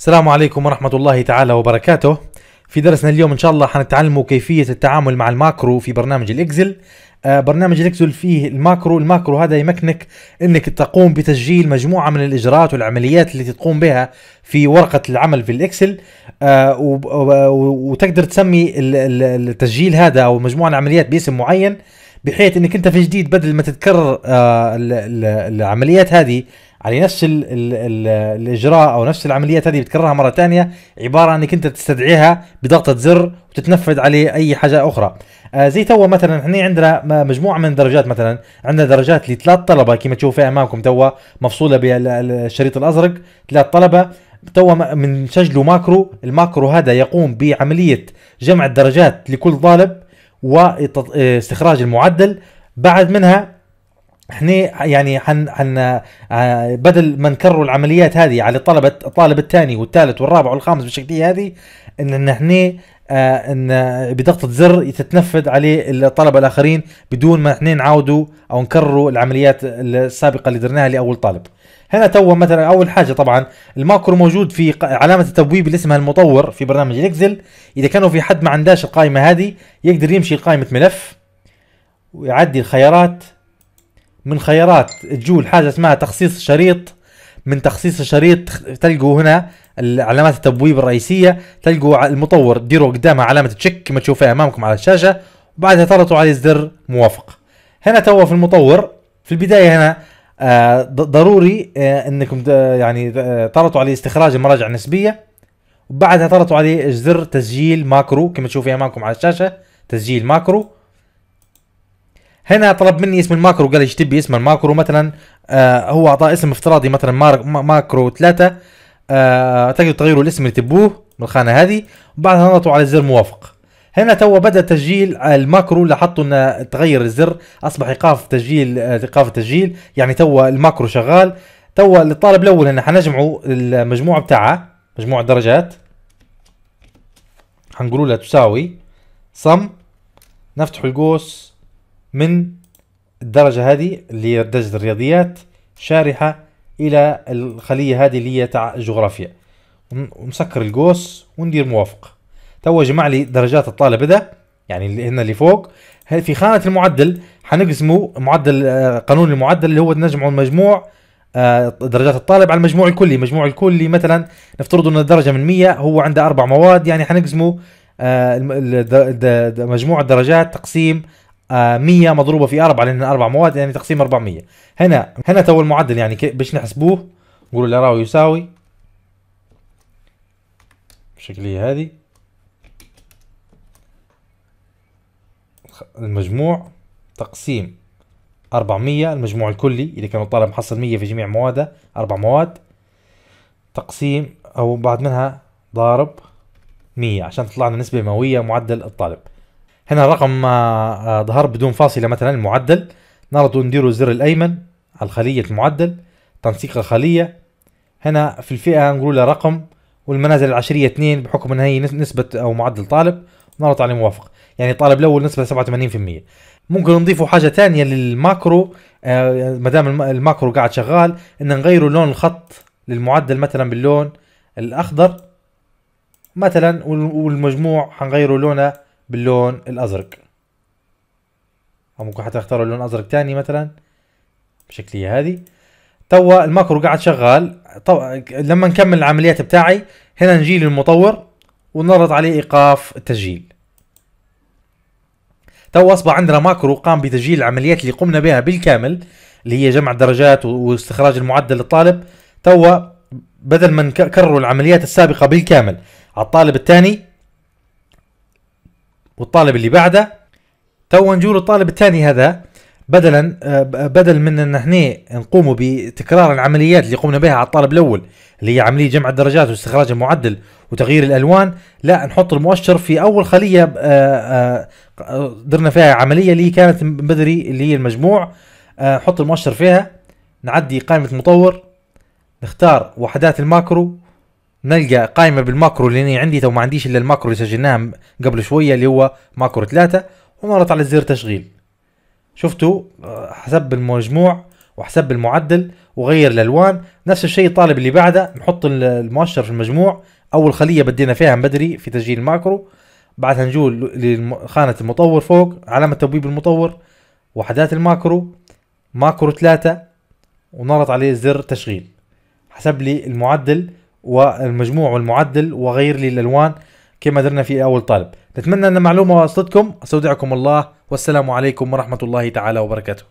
السلام عليكم ورحمة الله تعالى وبركاته في درسنا اليوم إن شاء الله حنتعلموا كيفية التعامل مع الماكرو في برنامج الإكسل آه، برنامج الإكسل فيه الماكرو الماكرو هذا يمكنك أنك تقوم بتسجيل مجموعة من الإجراءات والعمليات التي تقوم بها في ورقة العمل في الإكسل آه، وتقدر تسمي التسجيل هذا أو مجموعة العمليات باسم معين بحيث انك انت في جديد بدل ما تتكرر آه، العمليات هذه على يعني نفس الـ الـ الـ الاجراء او نفس العمليات هذه بتكررها مره ثانيه عباره انك انت تستدعيها بضغطه زر وتتنفذ عليه اي حاجه اخرى آه زي تو مثلا احنا عندنا مجموعه من الدرجات مثلا عندنا درجات لثلاث طلبه كما تشوفوا امامكم تو مفصوله بالشريط الازرق ثلاث طلبه تو بنسجلوا ماكرو الماكرو هذا يقوم بعمليه جمع الدرجات لكل طالب واستخراج آه، المعدل بعد منها احنا يعني حن حن آه، بدل ما نكرر العمليات هذه على طلبة الطالب الثاني والثالث والرابع والخامس بالشكلية هذه ان احنا آه، ان بضغطه زر تتنفذ عليه الطلبه الاخرين بدون ما احنا نعاودوا او نكرروا العمليات السابقه اللي درناها لاول طالب هنا تو مثلا اول حاجه طبعا الماكرو موجود في علامه التبويب اللي اسمها المطور في برنامج الاكسل اذا كانوا في حد ما عندهاش القائمه هذه يقدر يمشي لقائمه ملف ويعدي الخيارات من خيارات تجول حاجه اسمها تخصيص الشريط من تخصيص الشريط تلقوا هنا علامات التبويب الرئيسيه تلقوا المطور ديروا قدامها علامه تشيك ما تشوفها امامكم على الشاشه وبعدها تضغطوا على زر موافق هنا توا في المطور في البدايه هنا آه، ضروري آه، انكم يعني تضغطوا آه، على استخراج المراجع النسبيه وبعدها تضغطوا عليه زر تسجيل ماكرو كما تشوفوا امامكم على الشاشه تسجيل ماكرو هنا طلب مني اسم الماكرو قال لي ايش تبي اسم الماكرو مثلا آه هو اعطاه اسم افتراضي مثلا ماكرو 3 آه تجدوا تغيروا الاسم اللي تبوه من الخانه هذه وبعدها نضغطوا على زر موافق هنا تو بدا تسجيل الماكرو اللي حطوا تغير الزر اصبح ايقاف تسجيل آه، ايقاف التسجيل يعني تو الماكرو شغال تو الطالب الاول هنا حنجمعوا المجموعه بتاعه مجموع درجات حنقولوا لها تساوي صم نفتح القوس من الدرجة هذه اللي هي درجة الرياضيات شارحة الى الخليه هذه اللي هي تاع الجغرافيا ونسكر القوس وندير موافق تو جمع لي درجات الطالب هذا يعني اللي هنا اللي فوق في خانه المعدل حنقسمه معدل آه، قانون المعدل اللي هو نجمع المجموع آه، درجات الطالب على المجموع الكلي المجموع الكلي مثلا نفترض ان الدرجه من 100 هو عنده اربع مواد يعني حنقسمه آه، مجموع الدرجات تقسيم 100 آه، مضروبه في 4 لان اربع مواد يعني تقسيم 400 هنا هنا تو المعدل يعني باش نحسبوه نقولوا الراوي يساوي الشكليه هذه المجموع تقسيم 400 المجموع الكلي اذا كان الطالب محصل 100 في جميع مواده اربع مواد تقسيم او بعد منها ضارب 100 عشان تطلع لنا نسبه مئويه معدل الطالب هنا الرقم آه، آه، ظهر بدون فاصله مثلا المعدل نرد نديروا الزر الايمن على الخليه المعدل تنسيق الخليه هنا في الفئه نقول له رقم والمنازل العشريه 2 بحكم ان هي نسبه او معدل طالب نرد على موافق يعني طالب الاول نسبه 87% ممكن نضيفوا حاجه ثانيه للماكرو آه، ما دام الماكرو قاعد شغال ان نغيروا لون الخط للمعدل مثلا باللون الاخضر مثلا والمجموع حنغيره لونه باللون الازرق او ممكن حتى اختاروا لون ازرق تاني مثلا بشكليه هذه توا الماكرو قاعد شغال طو... لما نكمل العمليات بتاعي هنا نجي للمطور ونضغط عليه ايقاف التسجيل تو اصبح عندنا ماكرو قام بتسجيل العمليات اللي قمنا بها بالكامل اللي هي جمع الدرجات واستخراج المعدل للطالب تو بدل ما نكرر العمليات السابقه بالكامل على الطالب الثاني والطالب اللي بعده تو نجور الطالب الثاني هذا بدلا آه، بدل من ان احنا نقوم بتكرار العمليات اللي قمنا بها على الطالب الاول اللي هي عمليه جمع الدرجات واستخراج المعدل وتغيير الالوان لا نحط المؤشر في اول خليه آه، آه، درنا فيها عمليه اللي كانت بدري اللي هي المجموع نحط المؤشر فيها نعدي قائمه المطور نختار وحدات الماكرو نلقى قائمة بالماكرو اللي أنا عندي تو ما عنديش الا الماكرو اللي سجلناه قبل شوية اللي هو ماكرو ثلاثة ونضغط على زر تشغيل شفتوا آه، حسب المجموع وحسب المعدل وغير الالوان نفس الشيء الطالب اللي بعده نحط المؤشر في المجموع اول خلية بدينا فيها من بدري في تسجيل الماكرو بعدها نجول لخانة المطور فوق علامة تبويب المطور وحدات الماكرو ماكرو ثلاثة ونضغط عليه زر تشغيل حسب لي المعدل والمجموع والمعدل وغير لي الالوان كما درنا في اول طالب نتمنى ان المعلومه وصلتكم استودعكم الله والسلام عليكم ورحمه الله تعالى وبركاته